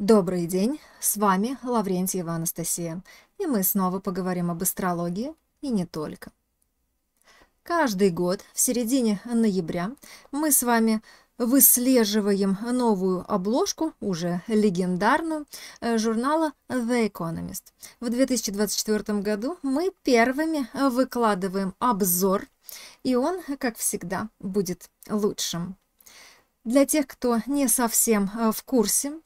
Добрый день, с вами Лаврентьева Анастасия, и мы снова поговорим об астрологии и не только. Каждый год в середине ноября мы с вами выслеживаем новую обложку, уже легендарную, э, журнала The Economist. В 2024 году мы первыми выкладываем обзор, и он, как всегда, будет лучшим. Для тех, кто не совсем э, в курсе,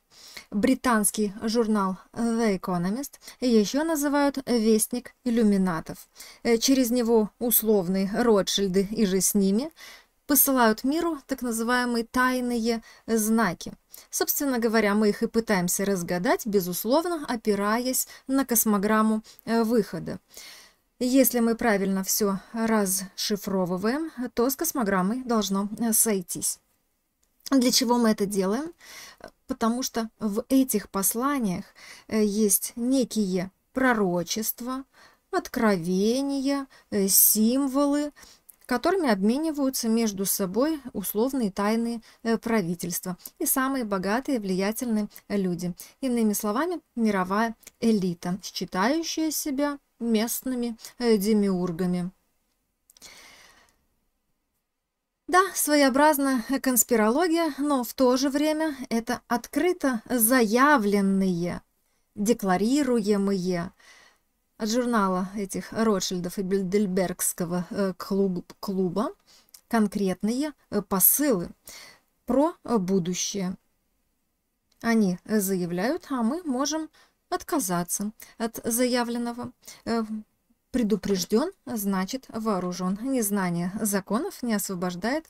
британский журнал The Economist, еще называют «Вестник иллюминатов». Э, через него условные Ротшильды и же с ними посылают миру так называемые «тайные знаки». Собственно говоря, мы их и пытаемся разгадать, безусловно, опираясь на космограмму э, выхода. Если мы правильно все расшифровываем, то с космограммой должно э, сойтись. Для чего мы это делаем? потому что в этих посланиях э, есть некие пророчества, откровения, э, символы, которыми обмениваются между собой условные тайные э, правительства и самые богатые и влиятельные люди. Иными словами, мировая элита, считающая себя местными демиургами. Да, своеобразно э, конспирология, но в то же время это открыто заявленные, декларируемые от журнала этих Ротшильдов и Бельдельбергского э, клуб, клуба конкретные э, посылы про будущее. Они заявляют, а мы можем отказаться от заявленного Предупрежден – значит вооружен. Незнание законов не освобождает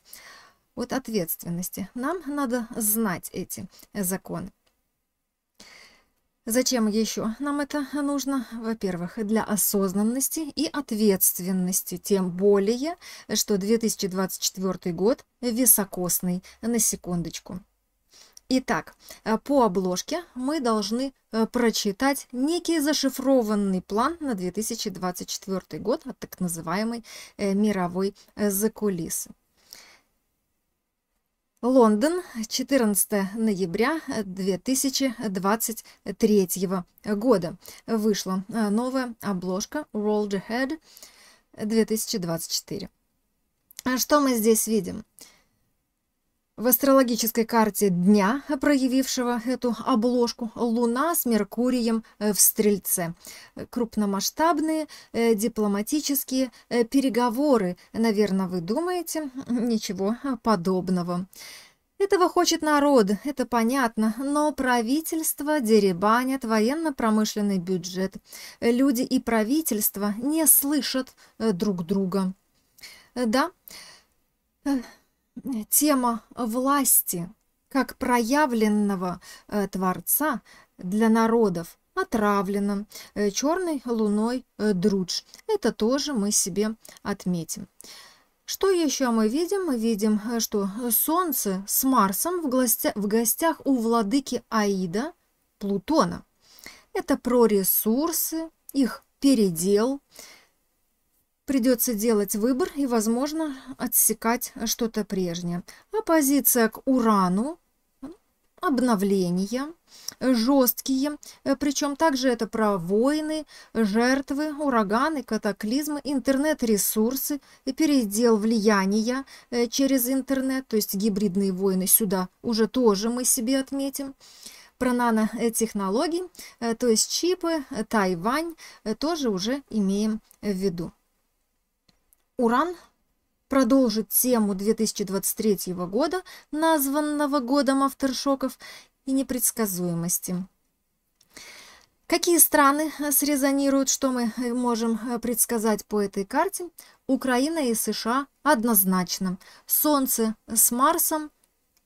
от ответственности. Нам надо знать эти законы. Зачем еще нам это нужно? Во-первых, для осознанности и ответственности, тем более, что 2024 год високосный, на секундочку. Итак, э, по обложке мы должны э, прочитать некий зашифрованный план на 2024 год от так называемой э, мировой закулисы. Лондон, 14 ноября 2023 года. Вышла новая обложка World Ahead 2024. Что мы здесь видим? В астрологической карте дня, проявившего эту обложку, Луна с Меркурием э, в Стрельце. Крупномасштабные э, дипломатические э, переговоры, наверное, вы думаете, ничего подобного. Этого хочет народ, это понятно, но правительство деребанят военно-промышленный бюджет. Люди и правительство не слышат друг друга. Да, тема власти как проявленного э, Творца для народов отравлена э, черной луной э, Друдж. Это тоже мы себе отметим. Что еще мы видим? Мы видим, что Солнце с Марсом в, гостя в гостях у владыки Аида Плутона. Это про ресурсы, их передел, Придется делать выбор и, возможно, отсекать что-то прежнее. Оппозиция к урану, обновления, жесткие, причем также это про войны, жертвы, ураганы, катаклизмы, интернет-ресурсы, передел влияния э, через интернет, то есть гибридные войны сюда уже тоже мы себе отметим про нанотехнологии, э, то есть чипы, Тайвань, э, тоже уже имеем в виду. Уран продолжит тему 2023 года, названного годом авторшоков и непредсказуемости. Какие страны срезонируют, что мы э, можем э, предсказать по этой карте? Украина и США однозначно. Солнце с Марсом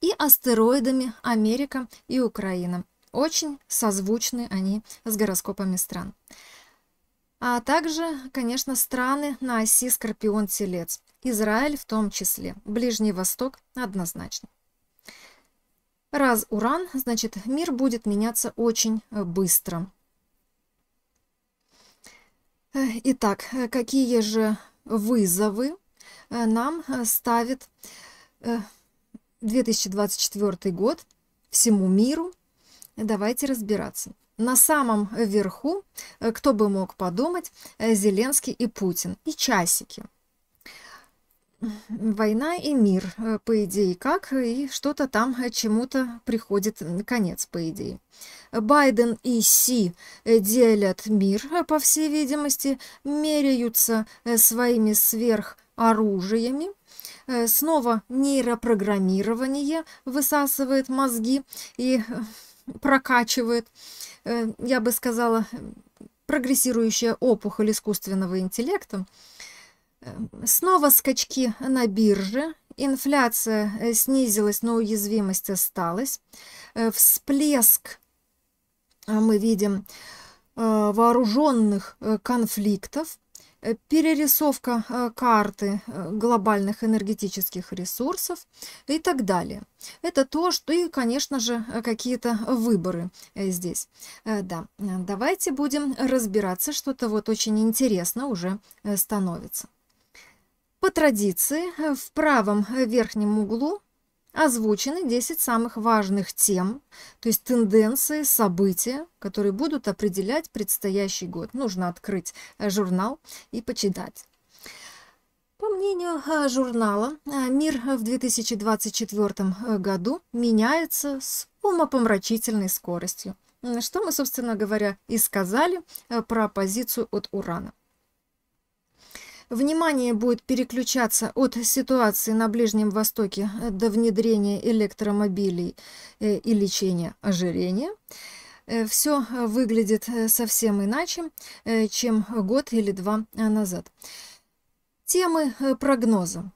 и астероидами Америка и Украина. Очень созвучны они с гороскопами стран. А также, конечно, страны на оси Скорпион-Телец, Израиль в том числе, Ближний Восток однозначно. Раз Уран, значит, мир будет меняться очень э, быстро. Э, итак, э, какие же вызовы нам ставит 2024 год всему миру? Давайте разбираться. На самом верху, э, кто бы мог подумать, э, Зеленский и Путин, и часики. Война и мир, э, по идее, как, и что-то там чему-то приходит конец, по идее. Байден и Си делят мир, по всей видимости, меряются своими сверхоружиями, снова нейропрограммирование высасывает мозги и прокачивает, э, я бы сказала, прогрессирующая опухоль искусственного интеллекта. Э, снова скачки на бирже, инфляция э, снизилась, но уязвимость осталась. Всплеск мы видим вооруженных конфликтов. Э, перерисовка э, карты э, глобальных энергетических ресурсов и так далее. Это то, что и, конечно же, какие-то выборы здесь. Да, давайте будем разбираться, что-то вот очень интересно уже становится. По традиции в правом верхнем углу озвучены 10 самых важных тем, то есть тенденции, события, которые будут определять предстоящий год. Нужно открыть э, журнал и почитать. По мнению э, журнала, э, мир в 2024 году меняется с умопомрачительной скоростью. Что мы, собственно говоря, и сказали про позицию от урана. Внимание будет переключаться от ситуации на Ближнем Востоке э, до внедрения электромобилей э, и лечения ожирения. Э, Все выглядит совсем иначе, чем год или два назад. Темы прогноза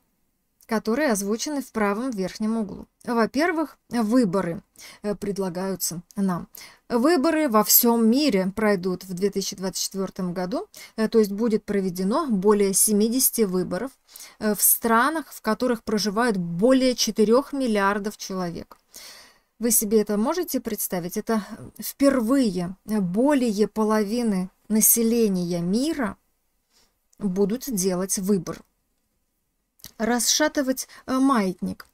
которые озвучены в правом верхнем углу. Во-первых, выборы э, предлагаются нам. Выборы во всем мире пройдут в 2024 году, э, то есть будет проведено более 70 выборов э, в странах, в которых проживают более 4 миллиардов человек. Вы себе это можете представить? Это впервые более половины населения мира будут делать выбор расшатывать э, маятник.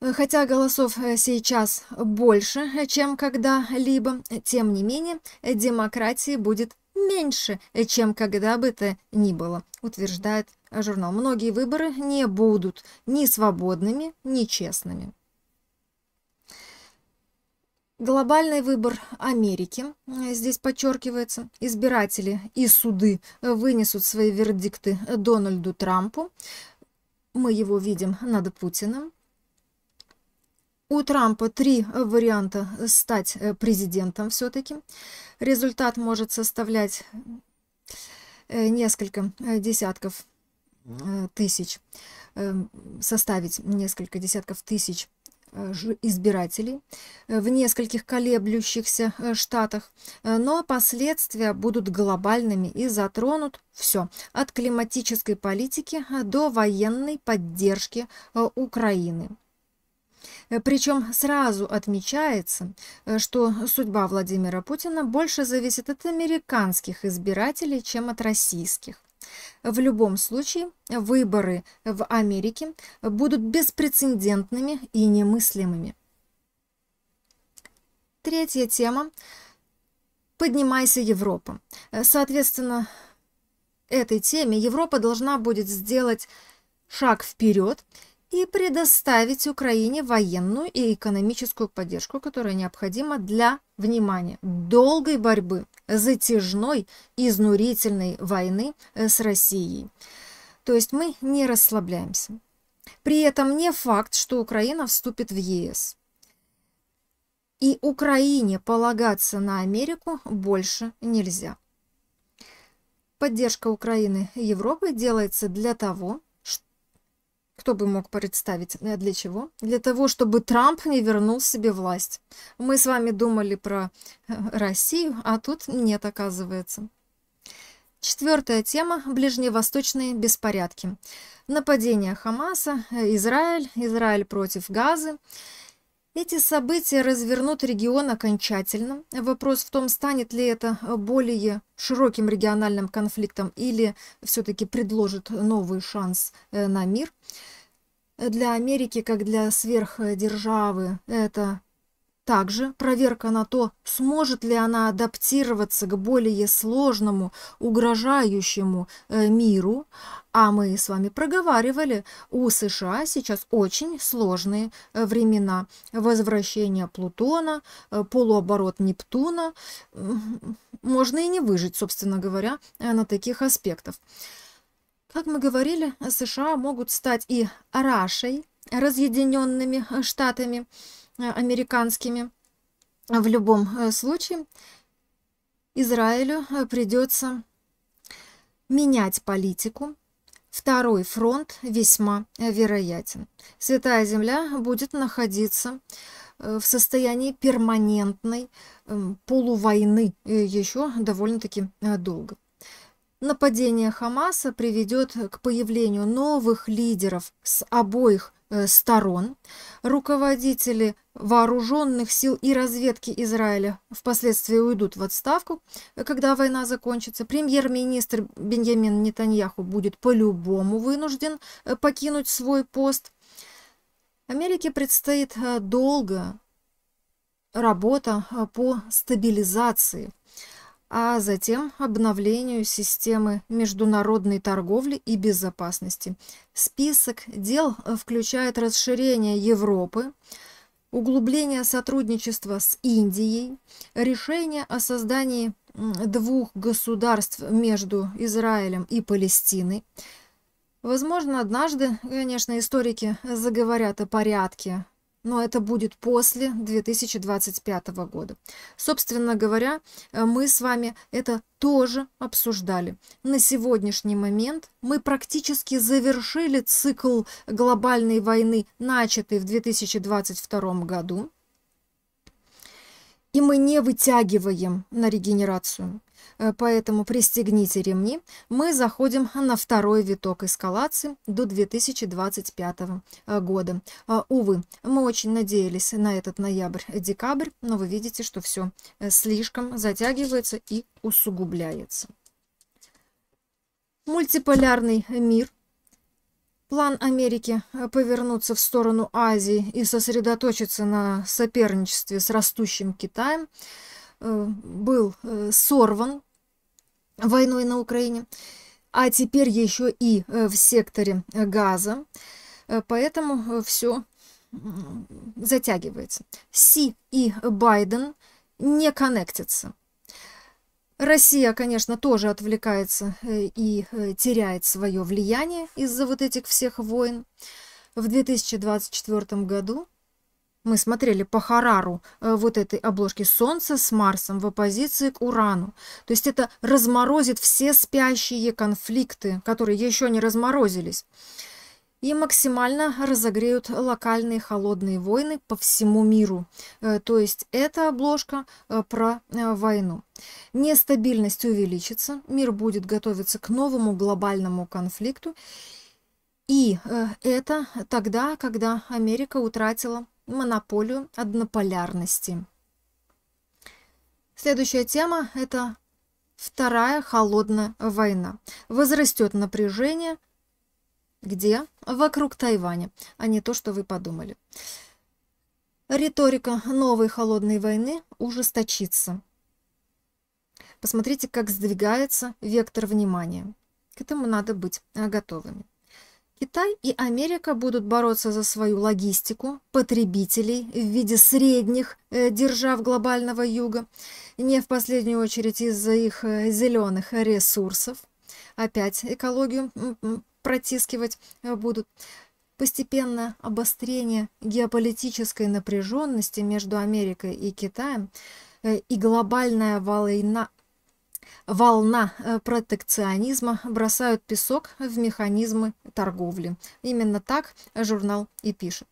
Хотя голосов э, сейчас больше, э, чем когда-либо, тем не менее демократии будет меньше, чем когда бы то ни было, утверждает журнал. Многие выборы не будут ни свободными, ни честными. Глобальный выбор Америки, э, здесь подчеркивается, избиратели и суды э, вынесут свои вердикты Дональду Трампу. Мы его видим над Путиным. У Трампа три варианта стать э, президентом все-таки. Результат может составлять несколько десятков тысяч, составить несколько десятков тысяч Э, избирателей э, в нескольких колеблющихся э, штатах, но последствия будут глобальными и затронут все, от климатической политики до военной поддержки Украины. Причем сразу отмечается, что судьба Владимира Путина больше зависит от американских избирателей, чем от российских. В любом случае, выборы в Америке будут беспрецедентными и немыслимыми. Третья тема. Поднимайся, Европа. Соответственно, этой теме Европа должна будет сделать шаг вперед – и предоставить Украине военную и экономическую поддержку, которая необходима для, внимания долгой борьбы, затяжной, изнурительной войны э, с Россией. То есть мы не расслабляемся. При этом не факт, что Украина вступит в ЕС. И Украине полагаться на Америку больше нельзя. Поддержка Украины Европой делается для того, кто бы мог представить? А для чего? Для того, чтобы Трамп не вернул себе власть. Мы с вами думали про э, Россию, а тут нет, оказывается. Четвертая тема – ближневосточные беспорядки. Нападение Хамаса, э, Израиль, Израиль против Газы. Эти события развернут регион окончательно. Вопрос в том, станет ли это более широким региональным конфликтом или все-таки предложит новый шанс э, на мир. Для Америки, как для сверхдержавы, это также проверка на то, сможет ли она адаптироваться к более сложному, угрожающему э, миру. А мы с вами проговаривали, у США сейчас очень сложные э, времена. Возвращение Плутона, э, полуоборот Нептуна. Можно и не выжить, собственно говоря, э, на таких аспектах. Как мы говорили, США могут стать и Рашей, разъединенными штатами, Э, американскими. В любом э, случае Израилю э, придется менять политику. Второй фронт весьма вероятен. Святая Земля будет находиться в состоянии перманентной эм, полувойны еще довольно-таки долго. Нападение Хамаса приведет к появлению новых лидеров с обоих э, сторон. Руководители вооруженных сил и разведки Израиля впоследствии уйдут в отставку, когда война закончится. Премьер-министр Беньямин Нетаньяху будет по-любому вынужден э, покинуть свой пост. Америке предстоит э, долго работа по стабилизации – а затем обновлению системы международной торговли и безопасности. Список дел э, включает расширение Европы, углубление сотрудничества с Индией, решение о создании двух государств между Израилем и Палестиной. Возможно, однажды, конечно, историки заговорят о порядке но это будет после 2025 года. Собственно говоря, э, мы с вами это тоже обсуждали. На сегодняшний момент мы практически завершили цикл глобальной войны, начатый в 2022 году, и мы не вытягиваем на регенерацию. Э, поэтому пристегните ремни. Мы заходим на второй виток эскалации до 2025 э, года. Э, увы, мы очень надеялись на этот ноябрь-декабрь, но вы видите, что все слишком затягивается и усугубляется. Мультиполярный мир – План Америки повернуться в сторону Азии и сосредоточиться на соперничестве с растущим Китаем – Э, был э, сорван войной на Украине, а теперь еще и э, в секторе газа. Поэтому все затягивается. Си и Байден не коннектятся. Россия, конечно, тоже отвлекается и теряет свое влияние из-за вот этих всех войн. В 2024 году мы смотрели по Харару э, вот этой обложки Солнца с Марсом в оппозиции к Урану. То есть это разморозит все спящие конфликты, которые еще не разморозились. И максимально разогреют локальные холодные войны по всему миру. Э, то есть эта обложка э, про э, войну. Нестабильность увеличится, мир будет готовиться к новому глобальному конфликту. И э, это тогда, когда Америка утратила монополию однополярности. Следующая тема – это Вторая холодная война. Возрастет напряжение где? Вокруг Тайваня, а не то, что вы подумали. Риторика новой холодной войны ужесточится. Посмотрите, как сдвигается вектор внимания. К этому надо быть готовыми. Китай и Америка будут бороться за свою логистику, потребителей в виде средних э, держав глобального юга, не в последнюю очередь из-за их э, зеленых ресурсов. Опять экологию протискивать э, будут. Постепенное обострение геополитической напряженности между Америкой и Китаем и глобальная волна, волна э, протекционизма бросают песок в механизмы торговли. Именно так журнал и пишет.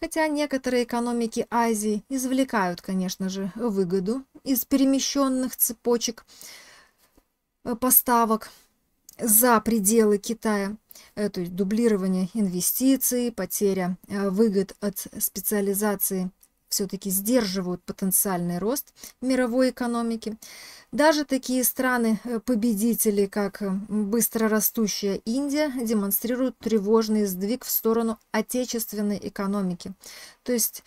Хотя некоторые экономики Азии извлекают, конечно же, выгоду из перемещенных цепочек э, поставок за пределы Китая, э, то есть дублирование инвестиций, потеря выгод от специализации все-таки сдерживают потенциальный рост мировой экономики. Даже такие страны-победители, э, как э, быстро растущая Индия, демонстрируют тревожный сдвиг в сторону отечественной экономики. То есть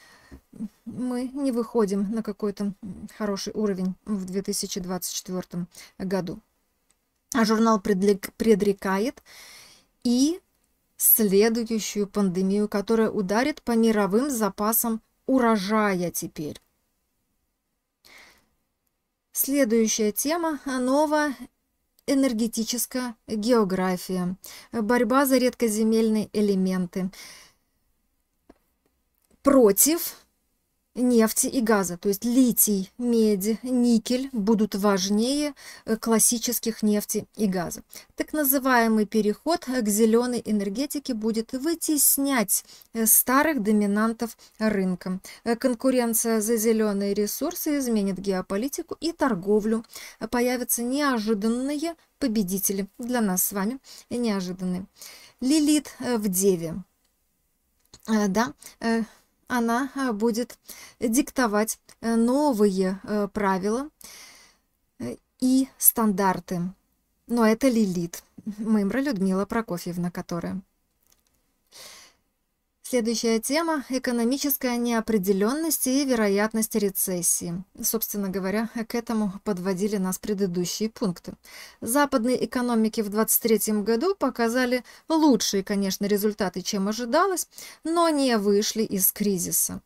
мы не выходим на какой-то хороший уровень в 2024 году. А журнал предрекает и следующую пандемию, которая ударит по мировым запасам урожая теперь. Следующая тема новая энергетическая география. Борьба за редкоземельные элементы» против нефти и газа, то есть литий, меди, никель будут важнее э, классических нефти и газа. Так называемый переход к зеленой энергетике будет вытеснять э, старых доминантов рынка. Э, конкуренция за зеленые ресурсы изменит геополитику и торговлю. Появятся неожиданные победители для нас с вами, неожиданные. Лилит в Деве. Да, она э, будет диктовать э, новые э, правила и стандарты. Но это Лилит, Мымра Людмила Прокофьевна, которая. Следующая тема – экономическая неопределенность и вероятность рецессии. Собственно говоря, к этому подводили нас предыдущие пункты. Западные экономики в 2023 году показали лучшие, конечно, результаты, чем ожидалось, но не вышли из кризиса.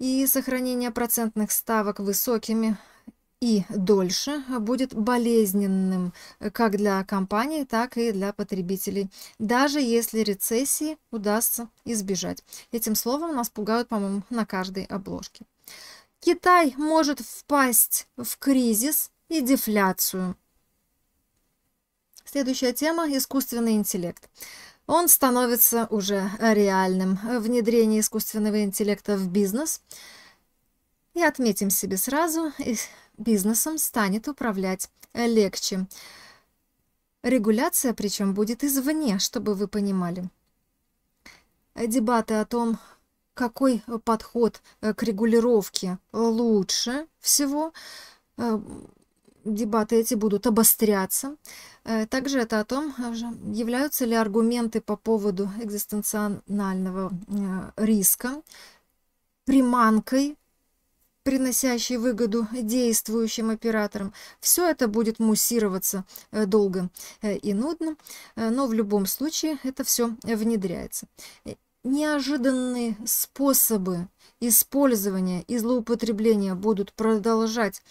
И сохранение процентных ставок высокими и дольше будет болезненным э, как для компании, так и для потребителей, даже если рецессии удастся избежать. Этим словом нас пугают, по-моему, на каждой обложке. Китай может впасть в кризис и дефляцию. Следующая тема – искусственный интеллект. Он становится уже реальным. Внедрение искусственного интеллекта в бизнес – и отметим себе сразу, бизнесом станет управлять легче. Регуляция причем будет извне, чтобы вы понимали. Дебаты о том, какой подход э, к регулировке лучше всего, э, дебаты эти будут обостряться. Э, также это о том, являются ли аргументы по поводу экзистенционального риска приманкой приносящий выгоду действующим операторам. Все это будет муссироваться э, долго э, и нудно, э, но в любом случае это все внедряется. Неожиданные способы использования и злоупотребления будут продолжать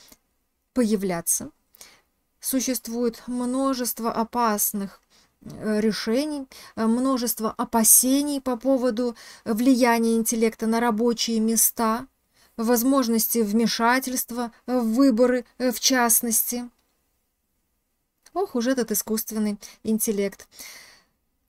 появляться. Существует множество опасных решений, множество опасений по поводу влияния интеллекта на рабочие места, возможности вмешательства в выборы э, в частности. Ох уж этот искусственный интеллект.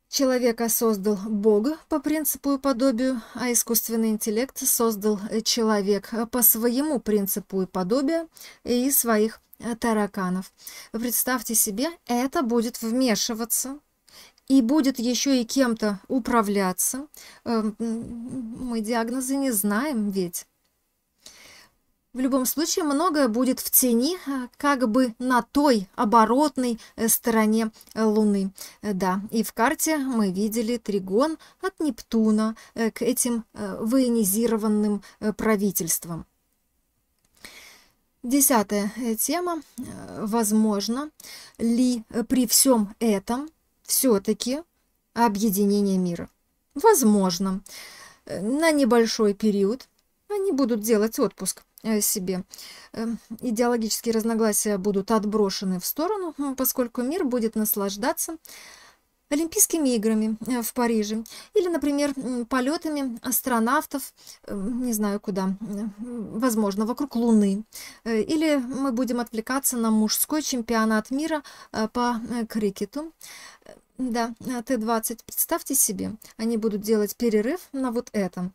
Человека создал Бог по принципу и подобию, а искусственный интеллект создал э, человек э, по своему принципу и подобию и своих тараканов. Представьте себе, это будет вмешиваться и будет еще и кем-то управляться. Эм, мы диагнозы не знаем ведь. В любом случае, многое будет в тени, э, как бы на той оборотной э, стороне э, Луны. Да, и в карте мы видели тригон от Нептуна к этим военизированным правительствам. Десятая тема. Возможно ли при всем этом все-таки объединение мира? Возможно. На небольшой период они будут делать отпуск – Э, себе. Эм, идеологические разногласия будут отброшены в сторону, поскольку мир будет наслаждаться Олимпийскими играми э, в Париже или, например, полетами астронавтов, э, не знаю куда, возможно, вокруг Луны. Или мы будем отвлекаться на мужской чемпионат мира по крикету. Да, Т-20. Представьте себе, они будут делать перерыв на вот этом.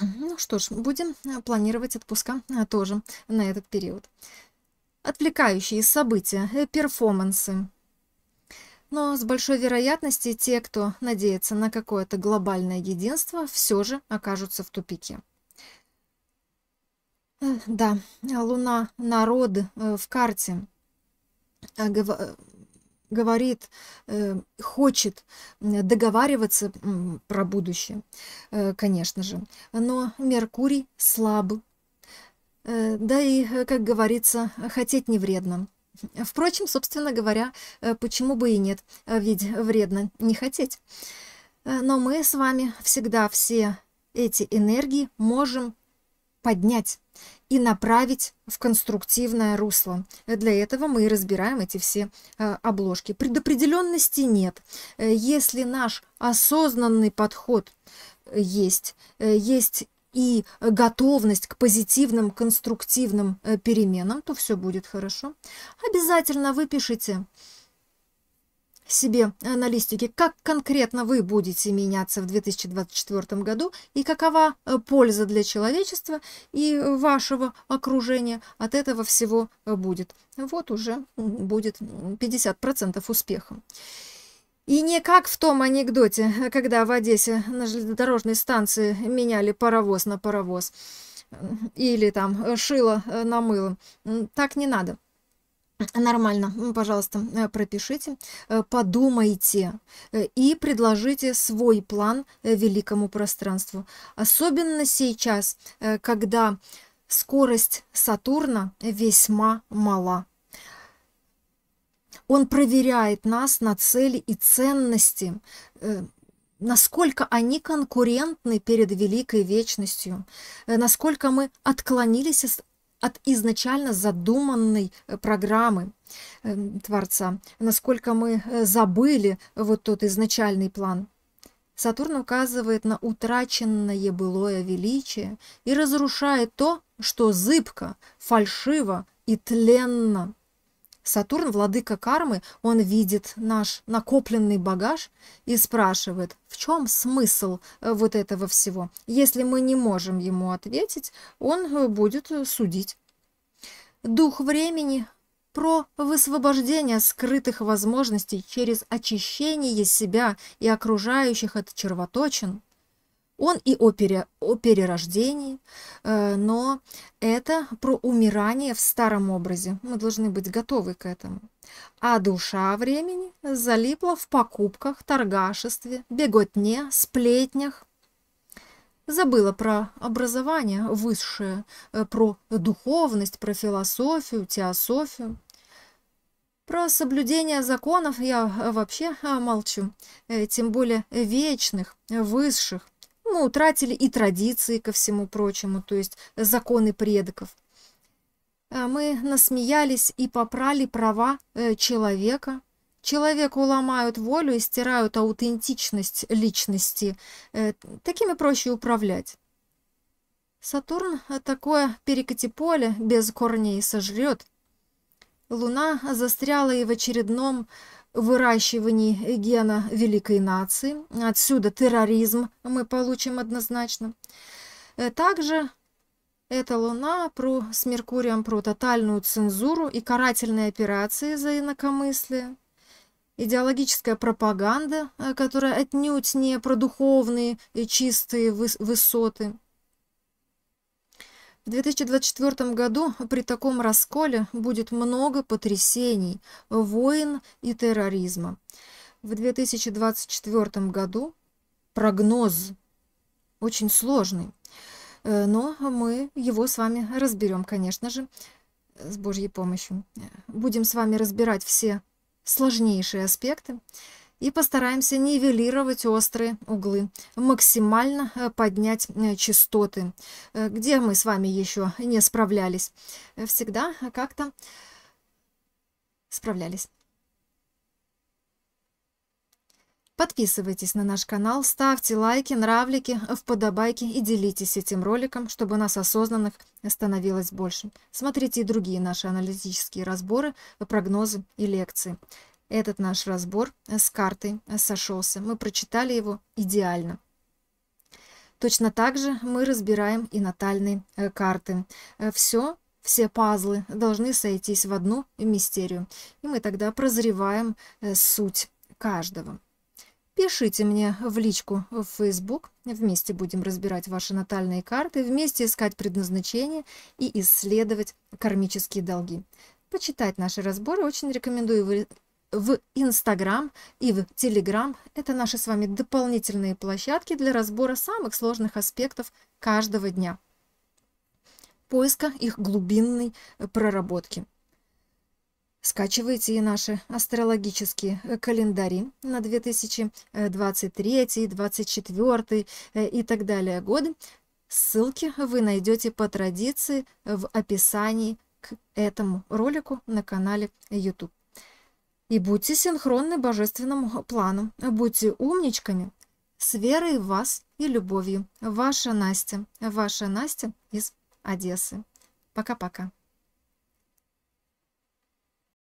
Ну что ж, будем э, планировать отпуска э, тоже на этот период. Отвлекающие события, э, перформансы. Но с большой вероятностью те, кто надеется на какое-то глобальное единство, все же окажутся в тупике. Да, Луна, народ в карте говорит, э, хочет э, договариваться про будущее, э, конечно же. Но Меркурий слаб. Да и, как говорится, хотеть не вредно. Впрочем, собственно говоря, почему бы и нет, ведь вредно не хотеть. Но мы с вами всегда все эти энергии можем поднять и направить в конструктивное русло. Для этого мы и разбираем эти все э, обложки. Предопределенности нет. Э, если наш осознанный подход э, есть, есть и готовность к позитивным, конструктивным переменам, то все будет хорошо. Обязательно выпишите себе аналитики, э, как конкретно вы будете меняться в 2024 году и какова э, польза для человечества и вашего окружения от этого всего э, будет. Вот уже будет 50% успеха. И не как в том анекдоте, когда в Одессе на железнодорожной станции меняли паровоз на паровоз или там шило на мыло. Так не надо. Нормально, ну, пожалуйста, э, пропишите, э, подумайте э, и предложите свой план великому пространству. Особенно сейчас, когда скорость Сатурна весьма мала. Он проверяет нас на цели и ценности, насколько они конкурентны перед великой вечностью, насколько мы отклонились от от изначально задуманной э, программы э, Творца, насколько мы э, забыли вот тот изначальный план. Сатурн указывает на утраченное былое величие и разрушает то, что зыбко, фальшиво и тленно – Сатурн, владыка кармы, он видит наш накопленный багаж и спрашивает, в чем смысл э, вот этого всего. Если мы не можем ему ответить, он э, будет э, судить. Дух времени про высвобождение скрытых возможностей через очищение себя и окружающих от червоточин, он и о, пере, о перерождении, э, но это про умирание в старом образе. Мы должны быть готовы к этому. А душа времени залипла в покупках, торгашестве, беготне, сплетнях. Забыла про образование высшее, э, про духовность, про философию, теософию. Про соблюдение законов я э, вообще молчу, тем более вечных, высших. Мы утратили и традиции, ко всему прочему, то есть э, законы предков. А мы насмеялись и попрали права э, человека. Человеку ломают волю и стирают аутентичность личности. Э, такими проще управлять. Сатурн такое перекати-поле без корней сожрет. Луна застряла и в очередном выращивании гена великой нации. Отсюда терроризм мы получим однозначно. Э, также эта луна про, с Меркурием про тотальную цензуру и карательные операции за инакомыслие. Идеологическая пропаганда, э, которая отнюдь не про духовные и чистые высоты – в 2024 году при таком расколе будет много потрясений, войн и терроризма. В 2024 году прогноз очень сложный, э, но мы его с вами разберем, конечно же, с Божьей помощью. Будем с вами разбирать все сложнейшие аспекты и постараемся нивелировать острые углы, максимально э, поднять э, частоты, э, где мы с вами еще не справлялись. Всегда как-то справлялись. Подписывайтесь на наш канал, ставьте лайки, нравлики, в подобайки и делитесь этим роликом, чтобы нас осознанных становилось больше. Смотрите и другие наши аналитические разборы, прогнозы и лекции. Этот наш разбор э, с картой э, сошелся. Мы прочитали его идеально. Точно так же мы разбираем и натальные э, карты. Все, все пазлы должны сойтись в одну мистерию. И мы тогда прозреваем суть каждого. Пишите мне в личку в Facebook. Вместе будем разбирать ваши натальные карты, вместе искать предназначение и исследовать кармические долги. Почитать наши разборы очень рекомендую. вы в Инстаграм и в Телеграм. Это наши с вами дополнительные площадки для разбора самых сложных аспектов каждого дня. Поиска их глубинной э, проработки. Скачивайте наши астрологические э, календари на 2023, 2024 э, и так далее годы. Ссылки вы найдете по традиции в описании к этому ролику на канале YouTube. И будьте синхронны божественному плану. Будьте умничками с верой в вас и любовью. Ваша Настя. Ваша Настя из Одессы. Пока-пока.